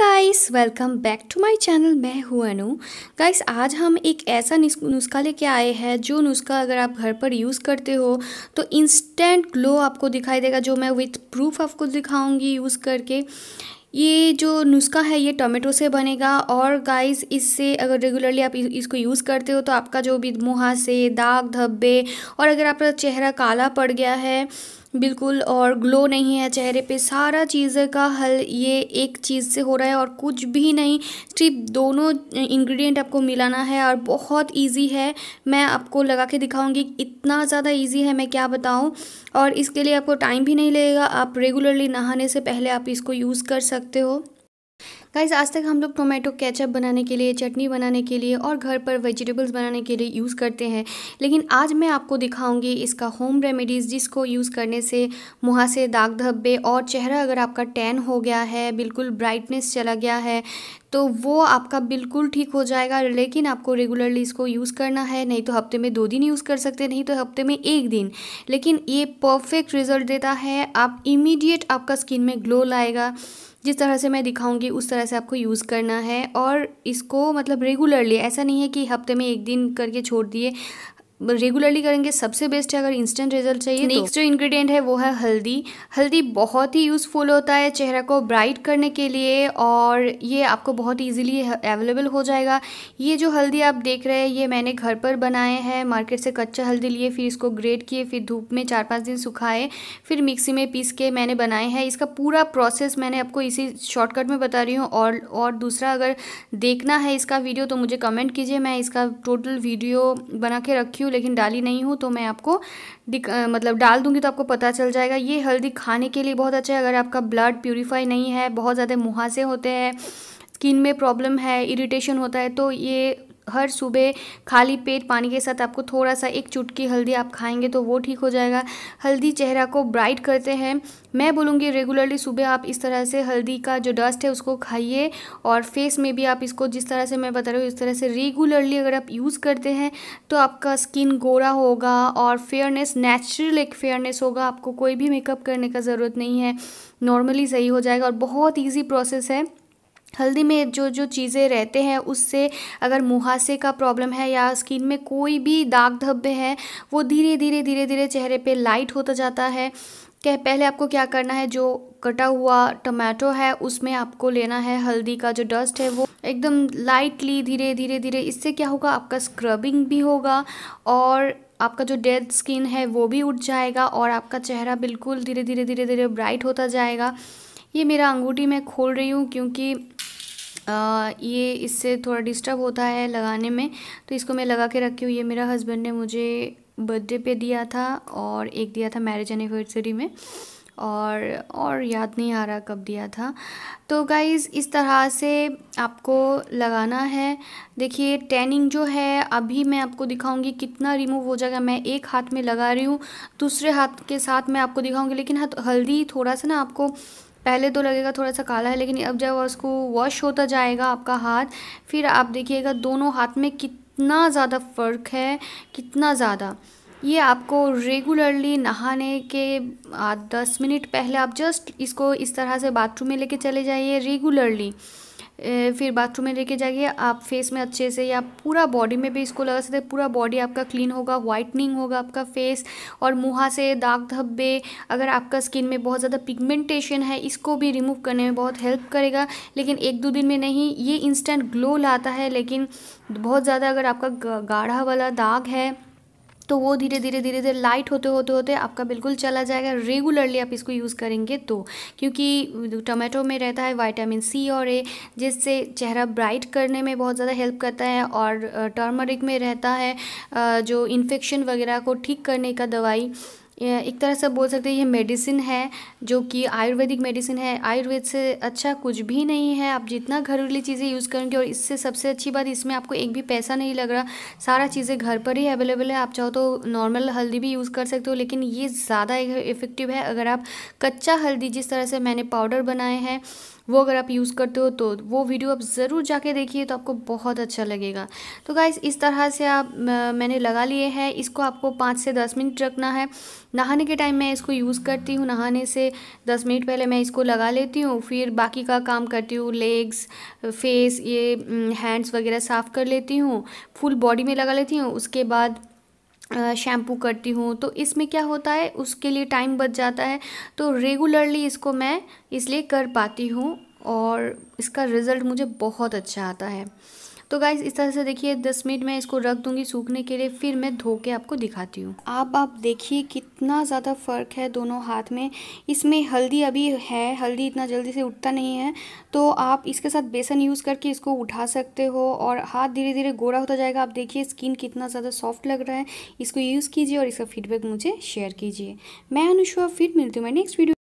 Guys welcome back to my channel मैं हूं अनु guys आज हम एक ऐसा नुस्खा लेके आए हैं जो नुस्खा अगर आप घर पर यूज़ करते हो तो इंस्टेंट ग्लो आपको दिखाई देगा जो मैं विथ प्रूफ आपको दिखाऊंगी यूज़ करके ये जो नुस्खा है ये टोमेटो से बनेगा और गाइस इससे अगर रेगुलरली आप इसको यूज़ करते हो तो आपका जो भी मुहासे दाग धब्बे और अगर आपका चेहरा काला पड़ गया है बिल्कुल और ग्लो नहीं है चेहरे पे सारा चीज़ का हल ये एक चीज़ से हो रहा है और कुछ भी नहीं सिर्फ दोनों इंग्रेडिएंट आपको मिलाना है और बहुत इजी है मैं आपको लगा के दिखाऊंगी इतना ज़्यादा इजी है मैं क्या बताऊं और इसके लिए आपको टाइम भी नहीं लगेगा आप रेगुलरली नहाने से पहले आप इसको यूज़ कर सकते हो गाइज़ आज तक हम लोग टोमेटो केचप बनाने के लिए चटनी बनाने के लिए और घर पर वेजिटेबल्स बनाने के लिए यूज़ करते हैं लेकिन आज मैं आपको दिखाऊंगी इसका होम रेमेडीज़ जिसको यूज़ करने से मुँह से दाग धब्बे और चेहरा अगर आपका टैन हो गया है बिल्कुल ब्राइटनेस चला गया है तो वो आपका बिल्कुल ठीक हो जाएगा लेकिन आपको रेगुलरली इसको यूज़ करना है नहीं तो हफ्ते में दो दिन यूज़ कर सकते नहीं तो हफ्ते में एक दिन लेकिन ये परफेक्ट रिजल्ट देता है आप इमीडिएट आपका स्किन में ग्लो लाएगा जिस तरह से मैं दिखाऊंगी उस तरह से आपको यूज़ करना है और इसको मतलब रेगुलरली ऐसा नहीं है कि हफ्ते में एक दिन करके छोड़ दिए रेगुलरली करेंगे सबसे बेस्ट है अगर इंस्टेंट रिजल्ट चाहिए नेक्स्ट तो। जो इंग्रेडिएंट है वो है हल्दी हल्दी बहुत ही यूज़फुल होता है चेहरा को ब्राइट करने के लिए और ये आपको बहुत इजीली अवेलेबल हो जाएगा ये जो हल्दी आप देख रहे हैं ये मैंने घर पर बनाए हैं मार्केट से कच्चा हल्दी लिए फिर इसको ग्रेट किए फिर धूप में चार पाँच दिन सुखाए फिर मिक्सी में पीस के मैंने बनाए हैं इसका पूरा प्रोसेस मैंने आपको इसी शॉर्टकट में बता रही हूँ और और दूसरा अगर देखना है इसका वीडियो तो मुझे कमेंट कीजिए मैं इसका टोटल वीडियो बना के रखी हूँ हूँ लेकिन डाली नहीं हूँ तो मैं आपको मतलब डाल दूँगी तो आपको पता चल जाएगा ये हल्दी खाने के लिए बहुत अच्छा है अगर आपका ब्लड प्योरीफाई नहीं है बहुत ज़्यादा मुहासे होते हैं स्किन में प्रॉब्लम है इरिटेशन होता है तो ये हर सुबह खाली पेट पानी के साथ आपको थोड़ा सा एक चुटकी हल्दी आप खाएंगे तो वो ठीक हो जाएगा हल्दी चेहरा को ब्राइट करते हैं मैं बोलूँगी रेगुलरली सुबह आप इस तरह से हल्दी का जो डस्ट है उसको खाइए और फेस में भी आप इसको जिस तरह से मैं बता रही हूँ इस तरह से रेगुलरली अगर आप यूज़ करते हैं तो आपका स्किन गोरा होगा और फेयरनेस नेचुरल एक फेयरनेस होगा आपको कोई भी मेकअप करने का ज़रूरत नहीं है नॉर्मली सही हो जाएगा और बहुत ईजी प्रोसेस है हल्दी में जो जो चीज़ें रहते हैं उससे अगर मुहासे का प्रॉब्लम है या स्किन में कोई भी दाग धब्बे हैं वो धीरे धीरे धीरे धीरे चेहरे पे लाइट होता जाता है क्या पहले आपको क्या करना है जो कटा हुआ टमाटो है उसमें आपको लेना है हल्दी का जो डस्ट है वो एकदम लाइटली धीरे धीरे धीरे इससे क्या होगा आपका स्क्रबिंग भी होगा और आपका जो डेड स्किन है वो भी उठ जाएगा और आपका चेहरा बिल्कुल धीरे धीरे धीरे धीरे ब्राइट होता जाएगा ये मेरा अंगूठी मैं खोल रही हूँ क्योंकि ये इससे थोड़ा डिस्टर्ब होता है लगाने में तो इसको मैं लगा के रखी हूँ ये मेरा हस्बैंड ने मुझे बर्थडे पे दिया था और एक दिया था मैरिज एनिवर्सरी में और और याद नहीं आ रहा कब दिया था तो गाइज़ इस तरह से आपको लगाना है देखिए टैनिंग जो है अभी मैं आपको दिखाऊंगी कितना रिमूव हो जाएगा मैं एक हाथ में लगा रही हूँ दूसरे हाथ के साथ मैं आपको दिखाऊंगी लेकिन हल्दी थोड़ा सा ना आपको पहले तो लगेगा थोड़ा सा काला है लेकिन अब जब उसको वॉश होता जाएगा आपका हाथ फिर आप देखिएगा दोनों हाथ में कितना ज़्यादा फ़र्क है कितना ज़्यादा ये आपको रेगुलरली नहाने के दस मिनट पहले आप जस्ट इसको इस तरह से बाथरूम में लेके चले जाइए रेगुलरली फिर बाथरूम में लेके जाइए आप फेस में अच्छे से या पूरा बॉडी में भी इसको लगा सकते हैं पूरा बॉडी आपका क्लीन होगा वाइटनिंग होगा आपका फेस और मुँहा से दाग धब्बे अगर आपका स्किन में बहुत ज़्यादा पिगमेंटेशन है इसको भी रिमूव करने में बहुत हेल्प करेगा लेकिन एक दो दिन में नहीं ये इंस्टेंट ग्लो लाता है लेकिन बहुत ज़्यादा अगर आपका गाढ़ा वाला दाग है तो वो धीरे धीरे धीरे धीरे लाइट होते होते होते आपका बिल्कुल चला जाएगा रेगुलरली आप इसको यूज़ करेंगे तो क्योंकि टोमेटो में रहता है वाइटामिन सी और ए जिससे चेहरा ब्राइट करने में बहुत ज़्यादा हेल्प करता है और टर्मरिक में रहता है जो इन्फेक्शन वगैरह को ठीक करने का दवाई एक तरह से बोल सकते हैं ये मेडिसिन है जो कि आयुर्वेदिक मेडिसिन है आयुर्वेद से अच्छा कुछ भी नहीं है आप जितना घरेलू चीज़ें यूज़ करेंगे और इससे सबसे अच्छी बात इसमें आपको एक भी पैसा नहीं लग रहा सारा चीज़ें घर पर ही अवेलेबल है आप चाहो तो नॉर्मल हल्दी भी यूज़ कर सकते हो लेकिन ये ज़्यादा इफ़ेक्टिव है अगर आप कच्चा हल्दी जिस तरह से मैंने पाउडर बनाए हैं वो अगर आप यूज़ करते हो तो वो वीडियो आप ज़रूर जाके देखिए तो आपको बहुत अच्छा लगेगा तो गाइज इस तरह से आप मैंने लगा लिए हैं इसको आपको पाँच से दस मिनट रखना है नहाने के टाइम मैं इसको यूज़ करती हूँ नहाने से दस मिनट पहले मैं इसको लगा लेती हूँ फिर बाकी का काम करती हूँ लेग्स फेस ये हैंड्स वगैरह साफ़ कर लेती हूँ फुल बॉडी में लगा लेती हूँ उसके बाद शैम्पू करती हूँ तो इसमें क्या होता है उसके लिए टाइम बच जाता है तो रेगुलरली इसको मैं इसलिए कर पाती हूँ और इसका रिज़ल्ट मुझे बहुत अच्छा आता है तो गाइज इस तरह से देखिए दस मिनट मैं इसको रख दूंगी सूखने के लिए फिर मैं धो के आपको दिखाती हूँ आप आप देखिए कितना ज़्यादा फ़र्क है दोनों हाथ में इसमें हल्दी अभी है हल्दी इतना जल्दी से उठता नहीं है तो आप इसके साथ बेसन यूज़ करके इसको उठा सकते हो और हाथ धीरे धीरे गोरा होता जाएगा आप देखिए स्किन कितना ज़्यादा सॉफ्ट लग रहा है इसको यूज़ कीजिए और इसका फीडबैक मुझे शेयर कीजिए मैं अनुशुआ फिर मिलती हूँ मैं नेक्स्ट वीडियो